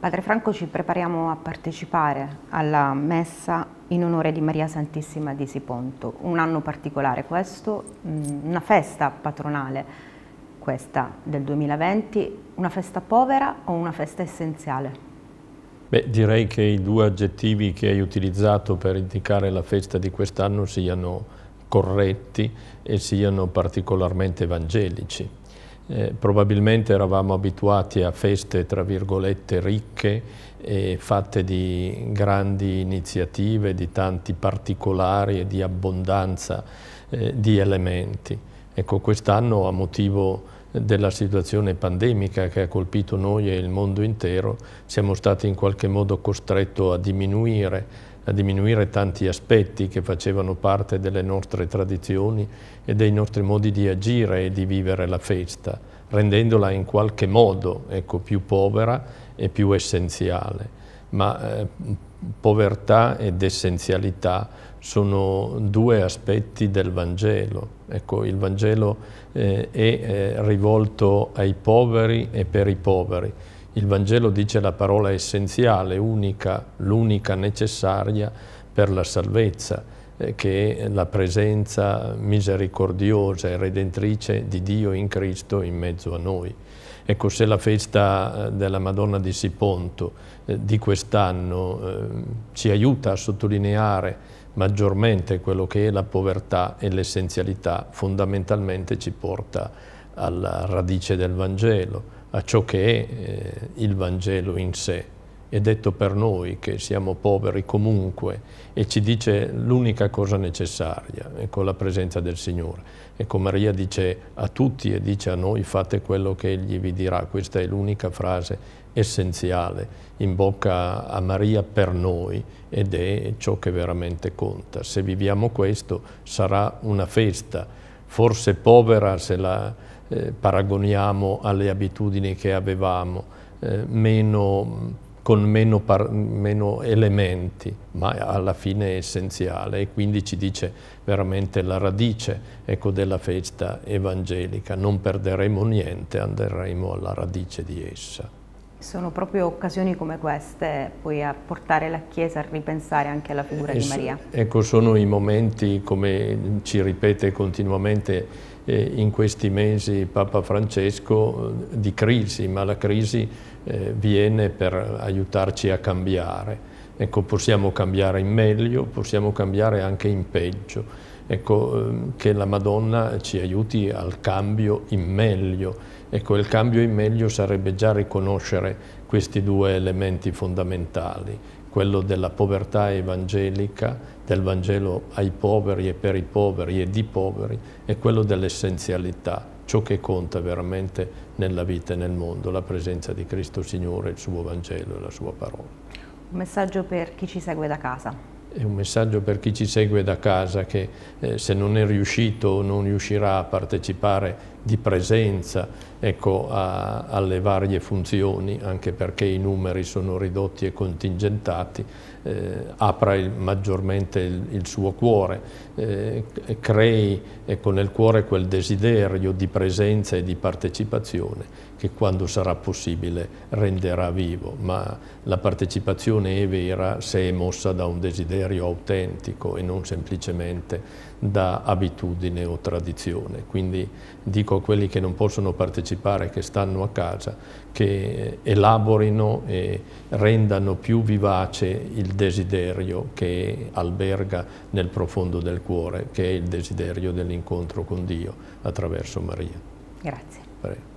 Padre Franco, ci prepariamo a partecipare alla messa in onore di Maria Santissima di Siponto. Un anno particolare questo, mm, una festa patronale questa del 2020, una festa povera o una festa essenziale? Beh, direi che i due aggettivi che hai utilizzato per indicare la festa di quest'anno siano corretti e siano particolarmente evangelici eh, probabilmente eravamo abituati a feste, tra virgolette, ricche, eh, fatte di grandi iniziative, di tanti particolari e di abbondanza eh, di elementi. Ecco, quest'anno a motivo della situazione pandemica che ha colpito noi e il mondo intero, siamo stati in qualche modo costretti a diminuire a diminuire tanti aspetti che facevano parte delle nostre tradizioni e dei nostri modi di agire e di vivere la festa, rendendola in qualche modo ecco, più povera e più essenziale. Ma eh, povertà ed essenzialità sono due aspetti del Vangelo. Ecco, il Vangelo eh, è eh, rivolto ai poveri e per i poveri il Vangelo dice la parola essenziale, unica, l'unica necessaria per la salvezza, eh, che è la presenza misericordiosa e redentrice di Dio in Cristo in mezzo a noi. Ecco, se la festa eh, della Madonna di Siponto eh, di quest'anno eh, ci aiuta a sottolineare maggiormente quello che è la povertà e l'essenzialità, fondamentalmente ci porta a alla radice del Vangelo, a ciò che è eh, il Vangelo in sé. È detto per noi che siamo poveri comunque e ci dice l'unica cosa necessaria, ecco la presenza del Signore. Ecco Maria dice a tutti e dice a noi fate quello che Egli vi dirà, questa è l'unica frase essenziale in bocca a Maria per noi ed è ciò che veramente conta. Se viviamo questo sarà una festa, forse povera se la eh, paragoniamo alle abitudini che avevamo, eh, meno, con meno, meno, elementi, ma alla fine è essenziale e quindi ci dice veramente la radice ecco, della festa evangelica, non perderemo niente, andremo alla radice di essa. Sono proprio occasioni come queste poi a portare la Chiesa a ripensare anche alla figura di Maria. Ecco, sono i momenti, come ci ripete continuamente eh, in questi mesi Papa Francesco, eh, di crisi, ma la crisi eh, viene per aiutarci a cambiare. Ecco, possiamo cambiare in meglio, possiamo cambiare anche in peggio Ecco, ehm, che la Madonna ci aiuti al cambio in meglio. Ecco, il cambio in meglio sarebbe già riconoscere questi due elementi fondamentali, quello della povertà evangelica, del Vangelo ai poveri e per i poveri e di poveri, e quello dell'essenzialità, ciò che conta veramente nella vita e nel mondo, la presenza di Cristo Signore, il suo Vangelo e la sua parola. Un messaggio per chi ci segue da casa è un messaggio per chi ci segue da casa che eh, se non è riuscito o non riuscirà a partecipare di presenza ecco, a, alle varie funzioni, anche perché i numeri sono ridotti e contingentati, eh, apra il, maggiormente il, il, suo cuore, eh, crei ecco, nel cuore quel desiderio di presenza e di partecipazione che quando sarà possibile renderà vivo, ma la partecipazione è vera se è mossa da un desiderio autentico e non semplicemente da abitudine o tradizione. Quindi dico dico a quelli che non possono partecipare, che stanno a casa, che elaborino e rendano più vivace il desiderio che alberga nel profondo del cuore, che è il desiderio dell'incontro con Dio attraverso Maria. Grazie. Prego.